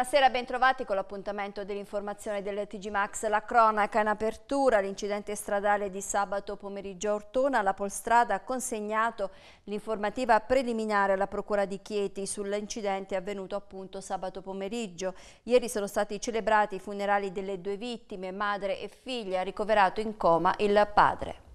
Buonasera, bentrovati con l'appuntamento dell'informazione del TG Max. La cronaca in apertura, l'incidente stradale di sabato pomeriggio a Ortona, la Polstrada ha consegnato l'informativa preliminare alla Procura di Chieti sull'incidente avvenuto appunto sabato pomeriggio. Ieri sono stati celebrati i funerali delle due vittime, madre e figlia, ricoverato in coma il padre.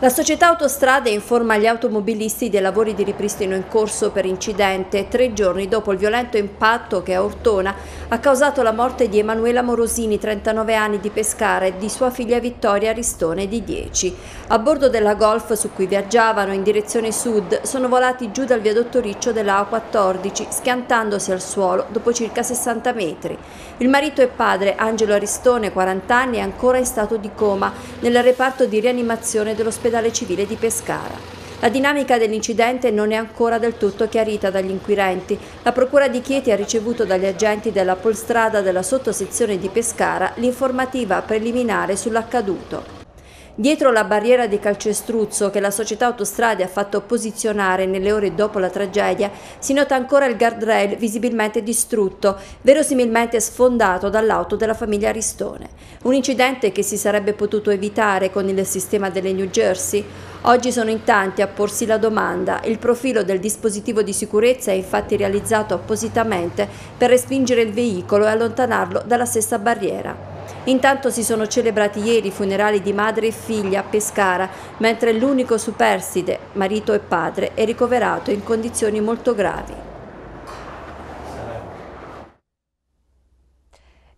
La società Autostrade informa gli automobilisti dei lavori di ripristino in corso per incidente tre giorni dopo il violento impatto che a Ortona ha causato la morte di Emanuela Morosini, 39 anni di Pescara e di sua figlia Vittoria Ristone di 10. A bordo della Golf su cui viaggiavano in direzione sud sono volati giù dal viadotto riccio della A14 schiantandosi al suolo dopo circa 60 metri. Il marito e padre Angelo Aristone, 40 anni, è ancora in stato di coma nel reparto di rianimazione dell'ospedale all'ospedale civile di Pescara. La dinamica dell'incidente non è ancora del tutto chiarita dagli inquirenti. La Procura di Chieti ha ricevuto dagli agenti della polstrada della sottosezione di Pescara l'informativa preliminare sull'accaduto. Dietro la barriera di calcestruzzo che la società autostrade ha fatto posizionare nelle ore dopo la tragedia, si nota ancora il guardrail visibilmente distrutto, verosimilmente sfondato dall'auto della famiglia Aristone. Un incidente che si sarebbe potuto evitare con il sistema delle New Jersey? Oggi sono in tanti a porsi la domanda. Il profilo del dispositivo di sicurezza è infatti realizzato appositamente per respingere il veicolo e allontanarlo dalla stessa barriera. Intanto si sono celebrati ieri i funerali di madre e figlia a Pescara, mentre l'unico superstite, marito e padre, è ricoverato in condizioni molto gravi.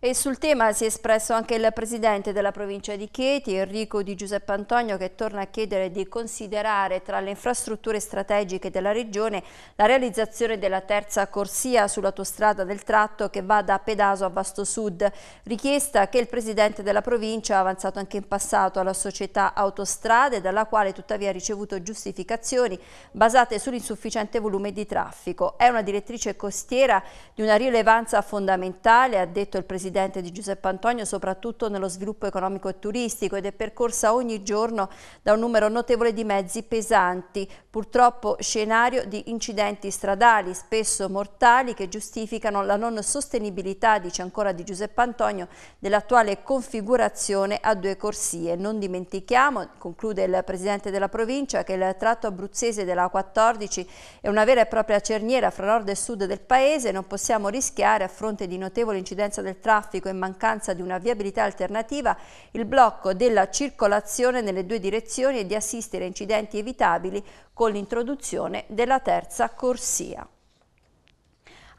E sul tema si è espresso anche il presidente della provincia di Chieti, Enrico Di Giuseppe Antonio, che torna a chiedere di considerare tra le infrastrutture strategiche della regione la realizzazione della terza corsia sull'autostrada del tratto che va da Pedaso a Vasto Sud, richiesta che il presidente della provincia ha avanzato anche in passato alla società Autostrade, dalla quale tuttavia ha ricevuto giustificazioni basate sull'insufficiente volume di traffico. È una direttrice costiera di una rilevanza fondamentale, ha detto il presidente presidente di Giuseppe Antonio, soprattutto nello sviluppo economico e turistico ed è percorsa ogni giorno da un numero notevole di mezzi pesanti, purtroppo scenario di incidenti stradali, spesso mortali, che giustificano la non sostenibilità, dice ancora di Giuseppe Antonio, dell'attuale configurazione a due corsie. Non dimentichiamo, conclude il presidente della provincia, che il tratto abruzzese della 14 è una vera e propria cerniera fra nord e sud del paese, non possiamo rischiare a fronte di notevole incidenza del traffico traffico in mancanza di una viabilità alternativa il blocco della circolazione nelle due direzioni e di assistere a incidenti evitabili con l'introduzione della terza corsia.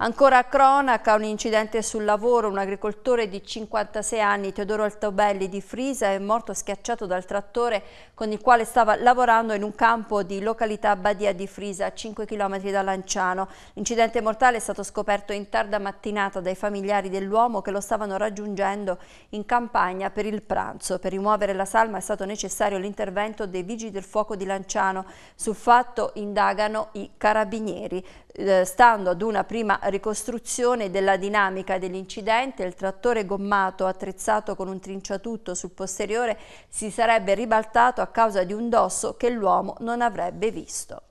Ancora a cronaca un incidente sul lavoro, un agricoltore di 56 anni, Teodoro Altobelli di Frisa, è morto schiacciato dal trattore con il quale stava lavorando in un campo di località Badia di Frisa, a 5 km da Lanciano. L'incidente mortale è stato scoperto in tarda mattinata dai familiari dell'uomo che lo stavano raggiungendo in campagna per il pranzo. Per rimuovere la salma è stato necessario l'intervento dei vigili del fuoco di Lanciano. Sul fatto indagano i carabinieri. Eh, stando ad una prima ricostruzione della dinamica dell'incidente, il trattore gommato attrezzato con un trinciatutto sul posteriore si sarebbe ribaltato a causa di un dosso che l'uomo non avrebbe visto.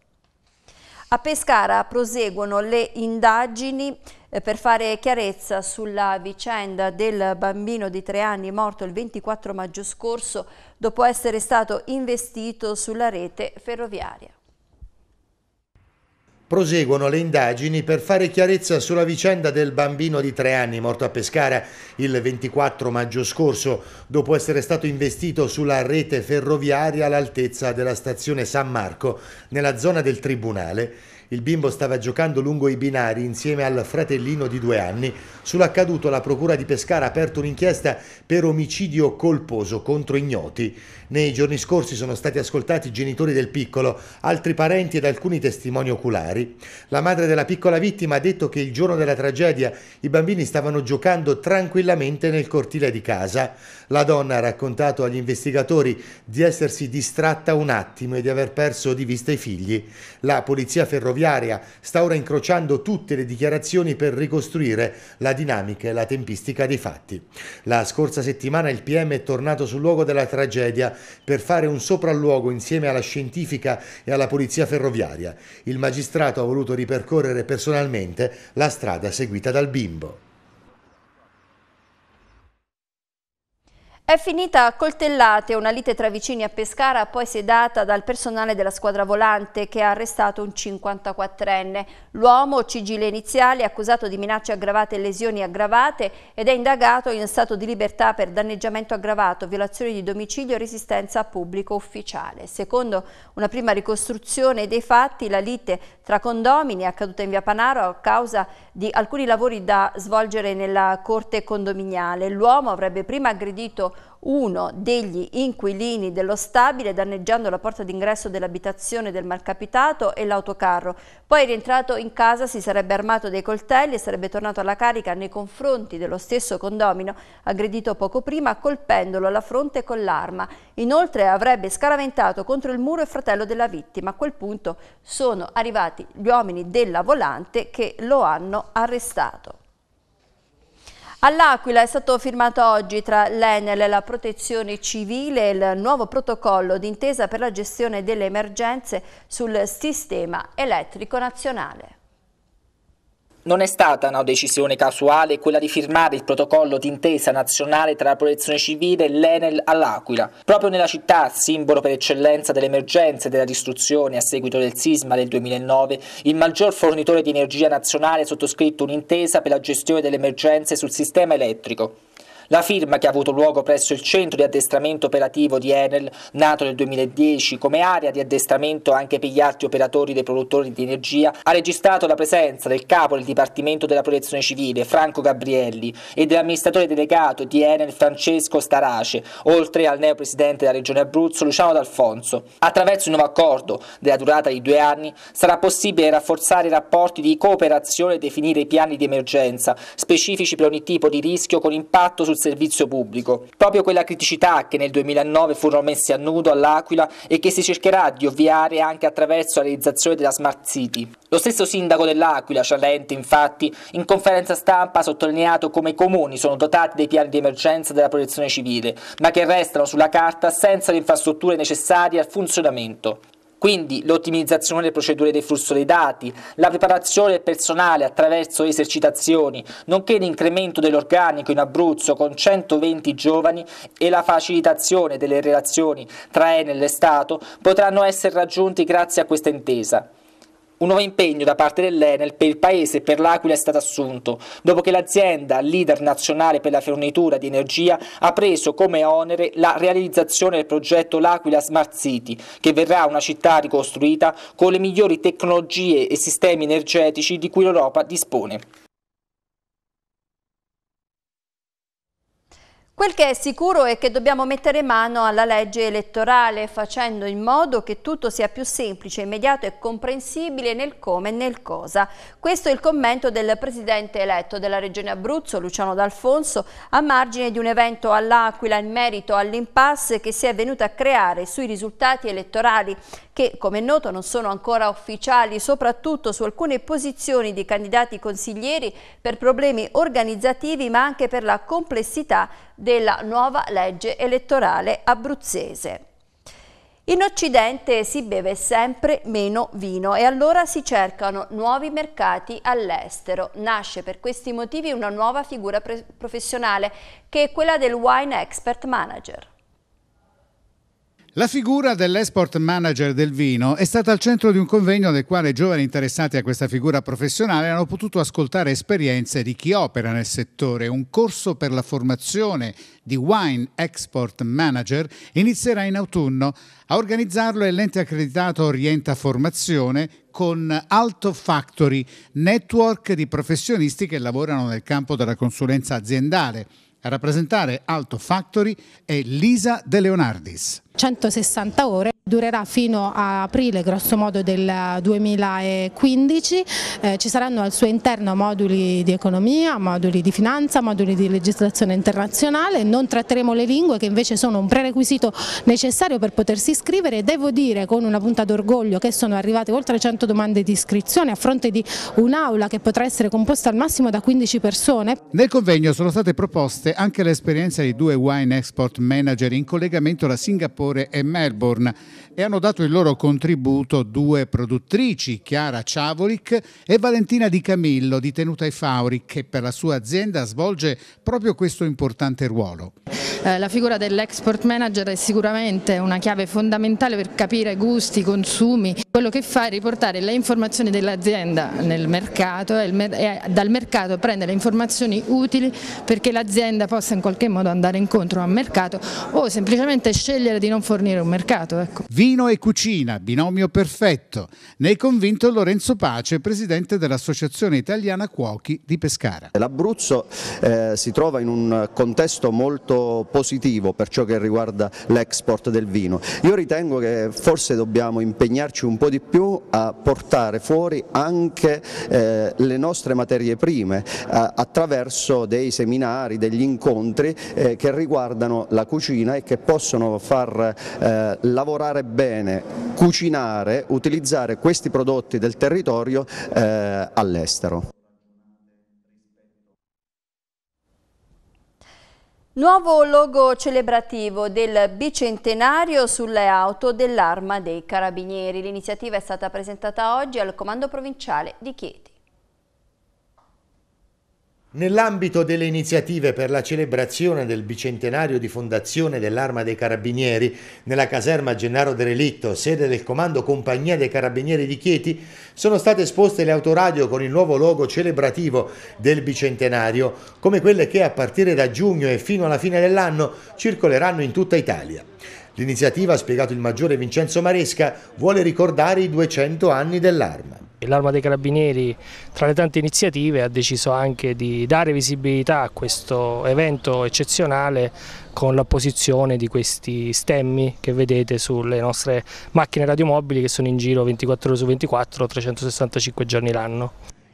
A Pescara proseguono le indagini eh, per fare chiarezza sulla vicenda del bambino di tre anni morto il 24 maggio scorso dopo essere stato investito sulla rete ferroviaria. Proseguono le indagini per fare chiarezza sulla vicenda del bambino di tre anni morto a Pescara il 24 maggio scorso, dopo essere stato investito sulla rete ferroviaria all'altezza della stazione San Marco, nella zona del Tribunale, il bimbo stava giocando lungo i binari insieme al fratellino di due anni. Sull'accaduto la Procura di Pescara ha aperto un'inchiesta per omicidio colposo contro ignoti. Nei giorni scorsi sono stati ascoltati i genitori del piccolo, altri parenti ed alcuni testimoni oculari. La madre della piccola vittima ha detto che il giorno della tragedia i bambini stavano giocando tranquillamente nel cortile di casa. La donna ha raccontato agli investigatori di essersi distratta un attimo e di aver perso di vista i figli. La polizia ferroviaria ferroviaria sta ora incrociando tutte le dichiarazioni per ricostruire la dinamica e la tempistica dei fatti. La scorsa settimana il PM è tornato sul luogo della tragedia per fare un sopralluogo insieme alla scientifica e alla polizia ferroviaria. Il magistrato ha voluto ripercorrere personalmente la strada seguita dal bimbo. È finita a coltellate una lite tra vicini a Pescara, poi sedata dal personale della squadra volante che ha arrestato un 54enne. L'uomo, cigile iniziale, è accusato di minacce aggravate e lesioni aggravate ed è indagato in stato di libertà per danneggiamento aggravato, violazione di domicilio e resistenza a pubblico ufficiale. Secondo una prima ricostruzione dei fatti, la lite tra condomini è accaduta in via Panaro a causa di alcuni lavori da svolgere nella corte condominiale. L'uomo avrebbe prima aggredito uno degli inquilini dello stabile danneggiando la porta d'ingresso dell'abitazione del malcapitato e l'autocarro. Poi rientrato in casa si sarebbe armato dei coltelli e sarebbe tornato alla carica nei confronti dello stesso condomino aggredito poco prima colpendolo alla fronte con l'arma. Inoltre avrebbe scaraventato contro il muro il fratello della vittima. A quel punto sono arrivati gli uomini della volante che lo hanno arrestato. All'Aquila è stato firmato oggi tra l'Enel e la Protezione Civile il nuovo protocollo d'intesa per la gestione delle emergenze sul sistema elettrico nazionale. Non è stata una decisione casuale quella di firmare il protocollo d'intesa nazionale tra la protezione civile e l'Enel all'Aquila, proprio nella città, simbolo per eccellenza delle emergenze e della distruzione a seguito del sisma del 2009, il maggior fornitore di energia nazionale ha sottoscritto un'intesa per la gestione delle emergenze sul sistema elettrico. La firma che ha avuto luogo presso il centro di addestramento operativo di Enel, nato nel 2010 come area di addestramento anche per gli altri operatori dei produttori di energia, ha registrato la presenza del capo del Dipartimento della Protezione Civile, Franco Gabrielli, e dell'amministratore delegato di Enel, Francesco Starace, oltre al neo presidente della Regione Abruzzo, Luciano D'Alfonso. Attraverso il nuovo accordo della durata di due anni sarà possibile rafforzare i rapporti di cooperazione e definire i piani di emergenza specifici per ogni tipo di rischio con impatto sul servizio pubblico. Proprio quella criticità che nel 2009 furono messe a nudo all'Aquila e che si cercherà di ovviare anche attraverso la realizzazione della Smart City. Lo stesso sindaco dell'Aquila, Cialente, infatti, in conferenza stampa ha sottolineato come i comuni sono dotati dei piani di emergenza della protezione civile, ma che restano sulla carta senza le infrastrutture necessarie al funzionamento. Quindi l'ottimizzazione delle procedure di flusso dei dati, la preparazione del personale attraverso esercitazioni, nonché l'incremento dell'organico in Abruzzo con 120 giovani e la facilitazione delle relazioni tra Enel e Stato potranno essere raggiunti grazie a questa intesa. Un nuovo impegno da parte dell'Enel per il Paese e per l'Aquila è stato assunto, dopo che l'azienda, leader nazionale per la fornitura di energia, ha preso come onere la realizzazione del progetto L'Aquila Smart City, che verrà una città ricostruita con le migliori tecnologie e sistemi energetici di cui l'Europa dispone. Quel che è sicuro è che dobbiamo mettere mano alla legge elettorale facendo in modo che tutto sia più semplice, immediato e comprensibile nel come e nel cosa. Questo è il commento del presidente eletto della Regione Abruzzo, Luciano D'Alfonso, a margine di un evento all'Aquila in merito all'impasse che si è venuta a creare sui risultati elettorali che come è noto non sono ancora ufficiali, soprattutto su alcune posizioni di candidati consiglieri per problemi organizzativi ma anche per la complessità della nuova legge elettorale abruzzese. In Occidente si beve sempre meno vino e allora si cercano nuovi mercati all'estero. Nasce per questi motivi una nuova figura professionale che è quella del wine expert manager. La figura dell'export manager del vino è stata al centro di un convegno nel quale giovani interessati a questa figura professionale hanno potuto ascoltare esperienze di chi opera nel settore. Un corso per la formazione di Wine Export Manager inizierà in autunno. A organizzarlo è l'ente accreditato Orienta Formazione con Alto Factory, network di professionisti che lavorano nel campo della consulenza aziendale. A rappresentare Alto Factory è Lisa De Leonardis. 160 ore durerà fino a aprile grossomodo del 2015, eh, ci saranno al suo interno moduli di economia, moduli di finanza, moduli di legislazione internazionale, non tratteremo le lingue che invece sono un prerequisito necessario per potersi iscrivere devo dire con una punta d'orgoglio che sono arrivate oltre 100 domande di iscrizione a fronte di un'aula che potrà essere composta al massimo da 15 persone. Nel convegno sono state proposte anche l'esperienza di due wine export manager in collegamento da Singapore e Melbourne e hanno dato il loro contributo due produttrici, Chiara Ciavolic e Valentina Di Camillo di Tenuta e Fauri, che per la sua azienda svolge proprio questo importante ruolo. Eh, la figura dell'export manager è sicuramente una chiave fondamentale per capire gusti, consumi. Quello che fa è riportare le informazioni dell'azienda nel mercato e dal mercato prende le informazioni utili perché l'azienda possa in qualche modo andare incontro a mercato o semplicemente scegliere di non fornire un mercato. Ecco. Vino e cucina, binomio perfetto. Ne è convinto Lorenzo Pace, presidente dell'Associazione Italiana Cuochi di Pescara. L'Abruzzo eh, si trova in un contesto molto positivo per ciò che riguarda l'export del vino. Io ritengo che forse dobbiamo impegnarci un po' di più a portare fuori anche eh, le nostre materie prime eh, attraverso dei seminari, degli incontri eh, che riguardano la cucina e che possono far eh, lavorare fare bene, cucinare, utilizzare questi prodotti del territorio eh, all'estero. Nuovo logo celebrativo del bicentenario sulle auto dell'Arma dei Carabinieri. L'iniziativa è stata presentata oggi al Comando Provinciale di Chieti. Nell'ambito delle iniziative per la celebrazione del bicentenario di fondazione dell'Arma dei Carabinieri, nella caserma Gennaro Derelitto, sede del comando Compagnia dei Carabinieri di Chieti, sono state esposte le autoradio con il nuovo logo celebrativo del bicentenario, come quelle che a partire da giugno e fino alla fine dell'anno circoleranno in tutta Italia. L'iniziativa, ha spiegato il maggiore Vincenzo Maresca, vuole ricordare i 200 anni dell'Arma. L'Arma dei Carabinieri, tra le tante iniziative, ha deciso anche di dare visibilità a questo evento eccezionale con l'apposizione di questi stemmi che vedete sulle nostre macchine radiomobili che sono in giro 24 ore su 24, 365 giorni l'anno.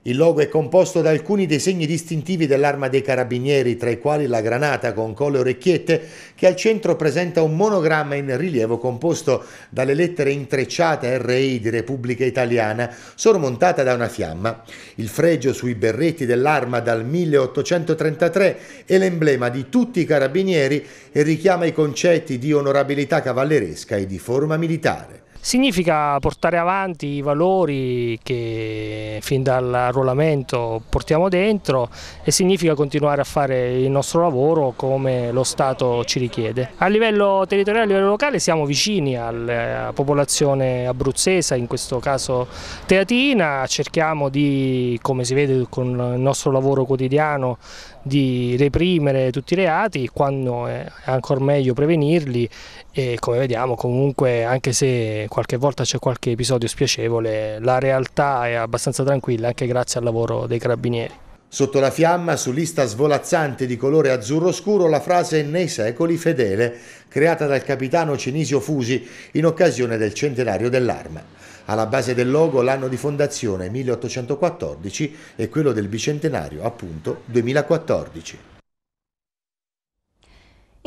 Il logo è composto da alcuni dei segni distintivi dell'arma dei carabinieri, tra i quali la granata con colle orecchiette, che al centro presenta un monogramma in rilievo composto dalle lettere intrecciate RI di Repubblica Italiana, sormontata da una fiamma. Il fregio sui berretti dell'arma dal 1833 è l'emblema di tutti i carabinieri e richiama i concetti di onorabilità cavalleresca e di forma militare. Significa portare avanti i valori che fin dall'arruolamento portiamo dentro e significa continuare a fare il nostro lavoro come lo Stato ci richiede. A livello territoriale, a livello locale siamo vicini alla eh, popolazione abruzzese, in questo caso teatina, cerchiamo di, come si vede con il nostro lavoro quotidiano, di reprimere tutti i reati, quando è ancora meglio prevenirli e come vediamo comunque anche se qualche volta c'è qualche episodio spiacevole, la realtà è abbastanza tranquilla anche grazie al lavoro dei carabinieri. Sotto la fiamma, su lista svolazzante di colore azzurro scuro, la frase Nei secoli fedele, creata dal capitano Cinisio Fusi in occasione del centenario dell'arma. Alla base del logo l'anno di fondazione 1814 e quello del bicentenario appunto 2014.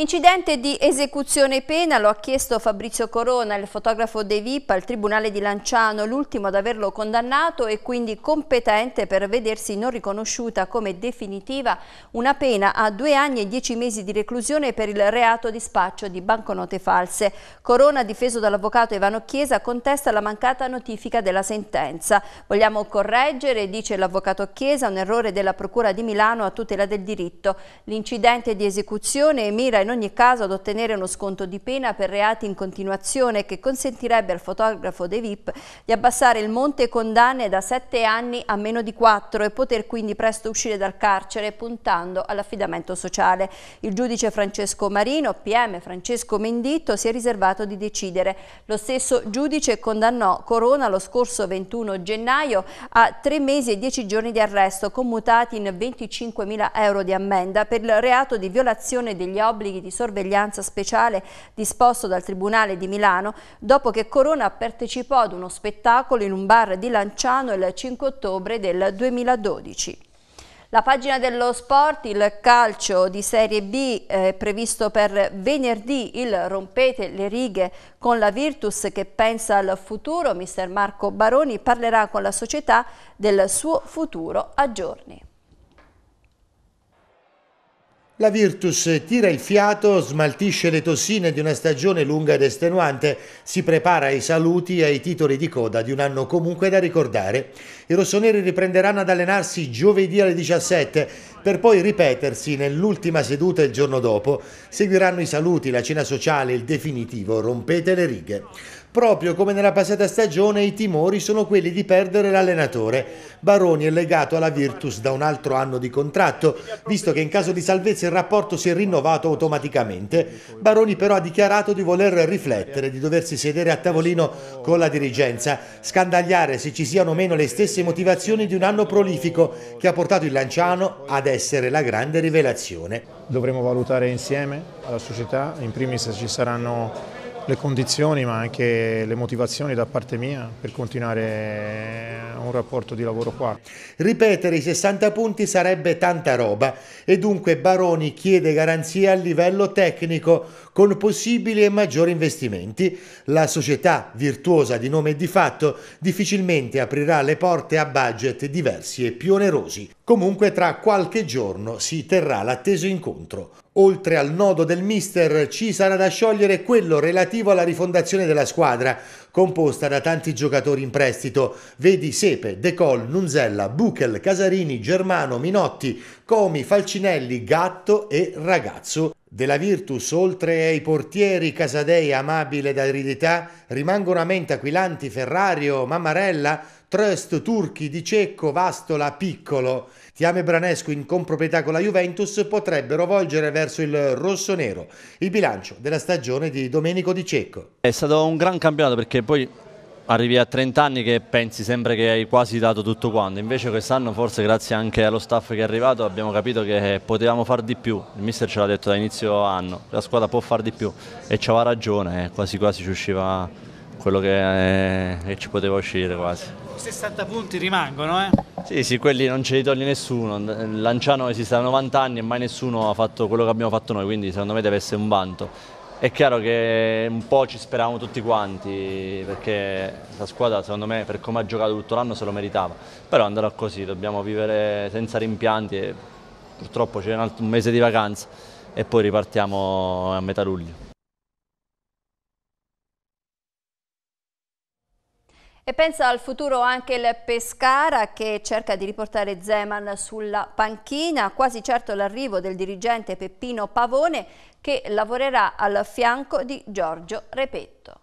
Incidente di esecuzione pena, lo ha chiesto Fabrizio Corona, il fotografo dei VIP, al Tribunale di Lanciano, l'ultimo ad averlo condannato e quindi competente per vedersi non riconosciuta come definitiva una pena a due anni e dieci mesi di reclusione per il reato di spaccio di banconote false. Corona, difeso dall'avvocato Ivano Chiesa, contesta la mancata notifica della sentenza. Vogliamo correggere, dice l'avvocato Chiesa, un errore della Procura di Milano a tutela del diritto. L'incidente di esecuzione mira il in ogni caso ad ottenere uno sconto di pena per reati in continuazione che consentirebbe al fotografo De VIP di abbassare il monte condanne da 7 anni a meno di 4 e poter quindi presto uscire dal carcere puntando all'affidamento sociale. Il giudice Francesco Marino, PM Francesco Mendito, si è riservato di decidere. Lo stesso giudice condannò Corona lo scorso 21 gennaio a 3 mesi e 10 giorni di arresto commutati in 25.000 euro di ammenda per il reato di violazione degli obblighi obblighi di sorveglianza speciale disposto dal Tribunale di Milano dopo che Corona partecipò ad uno spettacolo in un bar di Lanciano il 5 ottobre del 2012. La pagina dello sport, il calcio di Serie B è eh, previsto per venerdì, il rompete le righe con la Virtus che pensa al futuro, mister Marco Baroni parlerà con la società del suo futuro a giorni. La Virtus tira il fiato, smaltisce le tossine di una stagione lunga ed estenuante, si prepara ai saluti e ai titoli di coda di un anno comunque da ricordare. I rossoneri riprenderanno ad allenarsi giovedì alle 17 per poi ripetersi nell'ultima seduta il giorno dopo. Seguiranno i saluti, la cena sociale, il definitivo, rompete le righe. Proprio come nella passata stagione i timori sono quelli di perdere l'allenatore. Baroni è legato alla Virtus da un altro anno di contratto, visto che in caso di salvezza il rapporto si è rinnovato automaticamente. Baroni però ha dichiarato di voler riflettere, di doversi sedere a tavolino con la dirigenza, scandagliare se ci siano o meno le stesse motivazioni di un anno prolifico che ha portato il Lanciano ad essere la grande rivelazione. Dovremo valutare insieme alla società, in primis ci saranno le condizioni ma anche le motivazioni da parte mia per continuare un rapporto di lavoro qua. Ripetere i 60 punti sarebbe tanta roba e dunque Baroni chiede garanzie a livello tecnico con possibili e maggiori investimenti. La società virtuosa di nome e di fatto difficilmente aprirà le porte a budget diversi e più onerosi. Comunque tra qualche giorno si terrà l'atteso incontro. Oltre al nodo del mister ci sarà da sciogliere quello relativo alla rifondazione della squadra, composta da tanti giocatori in prestito, vedi Sepe, De Col, Nunzella, Buchel, Casarini, Germano, Minotti, Comi, Falcinelli, Gatto e Ragazzo. Della Virtus, oltre ai portieri Casadei, Amabile ed Aridità, rimangono a mente Aquilanti, Ferrario, Mammarella, Trust, Turchi, Di Cecco, Vastola, Piccolo. Tiame Branesco in comproprietà con la Juventus potrebbero volgere verso il rosso-nero. Il bilancio della stagione di Domenico Di Cecco. È stato un gran campionato perché poi arrivi a 30 anni che pensi sempre che hai quasi dato tutto quanto, invece quest'anno forse grazie anche allo staff che è arrivato abbiamo capito che potevamo far di più, il mister ce l'ha detto da inizio anno, la squadra può far di più e ci aveva ragione, eh, quasi quasi ci usciva quello che, eh, che ci poteva uscire quasi. 60 punti rimangono eh? Sì, sì, quelli non ce li toglie nessuno. Lanciano esiste da 90 anni e mai nessuno ha fatto quello che abbiamo fatto noi, quindi secondo me deve essere un vanto. È chiaro che un po' ci speravamo tutti quanti, perché la squadra secondo me per come ha giocato tutto l'anno se lo meritava. Però andrà così, dobbiamo vivere senza rimpianti e purtroppo c'è un mese di vacanza e poi ripartiamo a metà luglio. E pensa al futuro anche il Pescara che cerca di riportare Zeman sulla panchina, quasi certo l'arrivo del dirigente Peppino Pavone che lavorerà al fianco di Giorgio Repetto.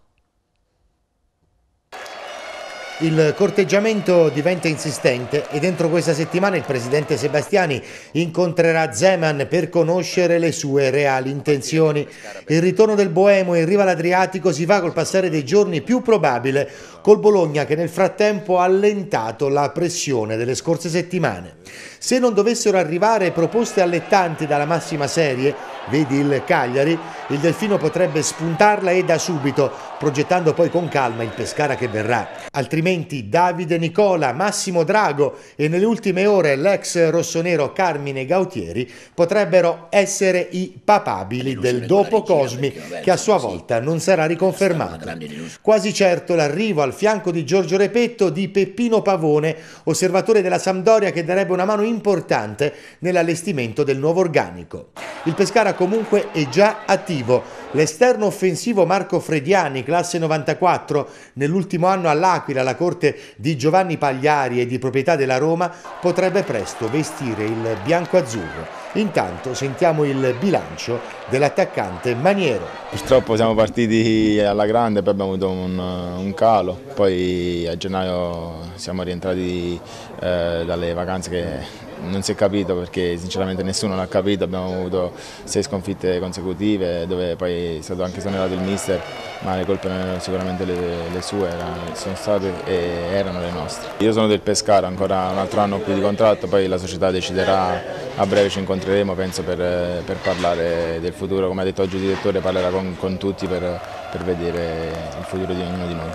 Il corteggiamento diventa insistente e dentro questa settimana il presidente Sebastiani incontrerà Zeman per conoscere le sue reali intenzioni. Il ritorno del Boemo in riva all'Adriatico si fa col passare dei giorni più probabile col Bologna che nel frattempo ha allentato la pressione delle scorse settimane. Se non dovessero arrivare proposte allettanti dalla massima serie, vedi il Cagliari, il Delfino potrebbe spuntarla e da subito, progettando poi con calma il Pescara che verrà. Altrimenti Davide Nicola, Massimo Drago e nelle ultime ore l'ex rossonero Carmine Gautieri potrebbero essere i papabili del dopo Cosmi che a sua volta non sarà riconfermato. Quasi certo l'arrivo al fianco di Giorgio Repetto di Peppino Pavone, osservatore della Sampdoria che darebbe una mano in importante nell'allestimento del nuovo organico. Il Pescara comunque è già attivo. L'esterno offensivo Marco Frediani, classe 94, nell'ultimo anno all'Aquila, alla corte di Giovanni Pagliari e di proprietà della Roma, potrebbe presto vestire il bianco-azzurro. Intanto sentiamo il bilancio dell'attaccante Maniero. Purtroppo siamo partiti alla grande, poi abbiamo avuto un, un calo, poi a gennaio siamo rientrati eh, dalle vacanze che non si è capito perché sinceramente nessuno l'ha capito, abbiamo avuto sei sconfitte consecutive dove poi è stato anche esonerato il mister, ma le colpe non eh, erano sicuramente le, le sue, erano, sono state e erano le nostre. Io sono del Pescara, ancora un altro anno qui di contratto, poi la società deciderà, a breve ci incontreremo penso per, eh, per parlare del futuro, come ha detto oggi il direttore parlerà con, con tutti per, per vedere il futuro di ognuno di noi.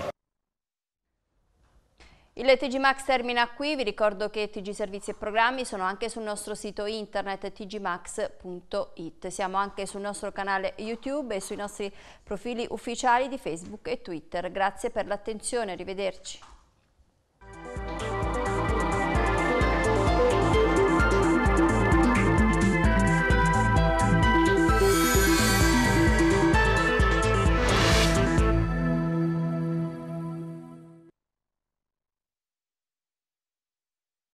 Il TG Max termina qui, vi ricordo che TG Servizi e Programmi sono anche sul nostro sito internet tgmax.it. Siamo anche sul nostro canale YouTube e sui nostri profili ufficiali di Facebook e Twitter. Grazie per l'attenzione, arrivederci.